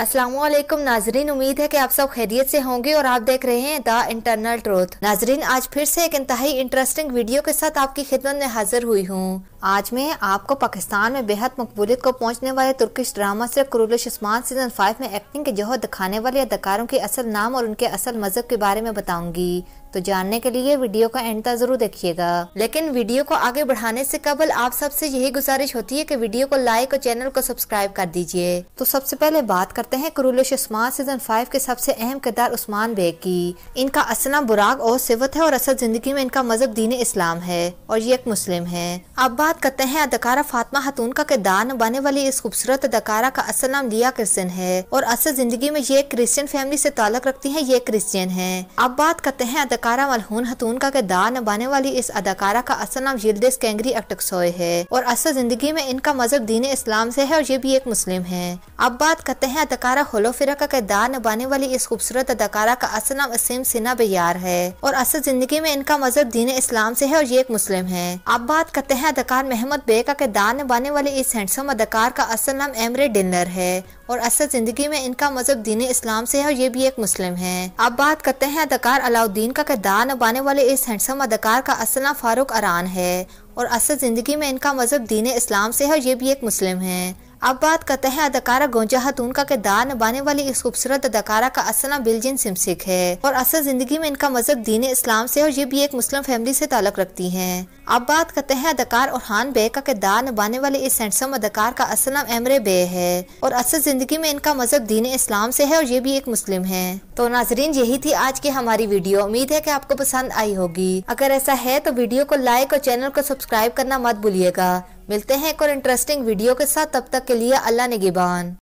असलाकुम नाजरीन उम्मीद है कि आप सब खैरियत से होंगे और आप देख रहे हैं द इंटरनल ट्रोथ नाजरीन आज फिर से एक इंतहाई इंटरेस्टिंग वीडियो के साथ आपकी खिदमत में हाजिर हुई हूँ आज मैं आपको पाकिस्तान में बेहद मकबूलियत को पहुँचने वाले तुर्किश ड्रामा से क्रूल शस्मान सीजन फाइव में एक्टिंग के जोहर दिखाने वाले अदाकारों के असल नाम और उनके असल मजहब के बारे में बताऊंगी तो जानने के लिए वीडियो का एंड तक जरूर देखिएगा लेकिन वीडियो को आगे बढ़ाने से कबल आप सबसे यही गुजारिश होती है कि वीडियो को लाइक और चैनल को सब्सक्राइब कर दीजिए तो सबसे पहले बात करते हैं कुरुलश उस्मान सीजन फाइव के सबसे अहम किरदार उस्मान बेग की इनका असना बुराग और सिवत है और असल जिंदगी में इनका मजहब दीन इस्लाम है और ये एक मुस्लिम है अब बात करते हैं अदकारा फातमा खतून का किरदार निभाने वाली इस खूबसूरत अदकारा का असल नाम लिया क्रिश्चन है और असल जिंदगी में ये क्रिश्चियन फैमिली से ताल्लुक रखती है ये क्रिश्चियन है अब बात करते हैं अदाकारा अदाकारा मलहून हतून का किरदार निभाने वाली इस अदाकारा का असल नाम यिल्दिस कैंगरी अटकसोए है और असल जिंदगी में इनका मजहब दीन इस्लाम से है और ये भी एक मुस्लिम है अब बात करते हैं अदाकारा होलोफिरा का किरदार निभाने वाली इस खूबसूरत अदाकारा का असल नाम असीम सिन्हा बेयार है और असल जिंदगी में इनका मजहब दीन इस्लाम से है और ये एक मुस्लिम है अब बात करते हैं अदाकार मेहमद बे का किरदार निभाने वाले इस हैंडसम अदाकार का असल नाम एमरे डिनर है और असल जिंदगी में इनका मजहब दीन इस्लाम से है और ये भी एक मुस्लिम है अब बात करते हैं अदाकार अलाउद्दीन का का किरदार निभाने वाले इस हैंडसम अदाकार का असलना फारूक अरान है और असल ज़िंदगी में इनका मज़हब दीन इस्लाम से है और ये भी एक मुस्लिम है अब बात करते हैं अदाकारा गोंजा खातून का किरदार निभाने वाली इस खूबसूरत अदाकारा का असना बिलजिन सिमसिक है और असल जिंदगी में इनका मजहब दीन इस्लाम से और ये भी एक मुस्लिम फैमिली से ताल्लुक रखती हैं अब बात करते हैं अदाकार और हान बे का किरदार निभाने वाले इस हैंडसम अदाकार का असल एमरे बे है और असल जिंदगी में इनका मजहब दीन इस्लाम से है और ये भी एक मुस्लिम है तो नाजरीन यही थी आज की हमारी वीडियो उम्मीद है की आपको पसंद आई होगी अगर ऐसा है तो वीडियो को लाइक और चैनल को सब्सक्राइब करना मत भूलिएगा मिलते हैं एक और इंटरेस्टिंग वीडियो के साथ तब तक के लिए अल्लाह निगेबान